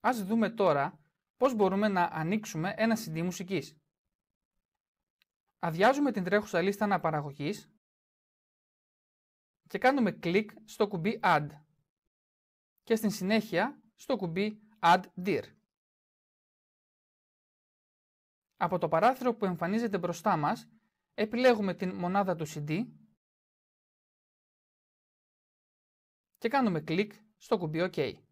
Ας δούμε τώρα πώς μπορούμε να ανοίξουμε ένα CD μουσικής. Αδειάζουμε την τρέχουσα λίστα αναπαραγωγής και κάνουμε κλικ στο κουμπί Add και στην συνέχεια στο κουμπί Add Dir. Από το παράθυρο που εμφανίζεται μπροστά μας επιλέγουμε την μονάδα του CD και κάνουμε κλικ στο κουμπί OK.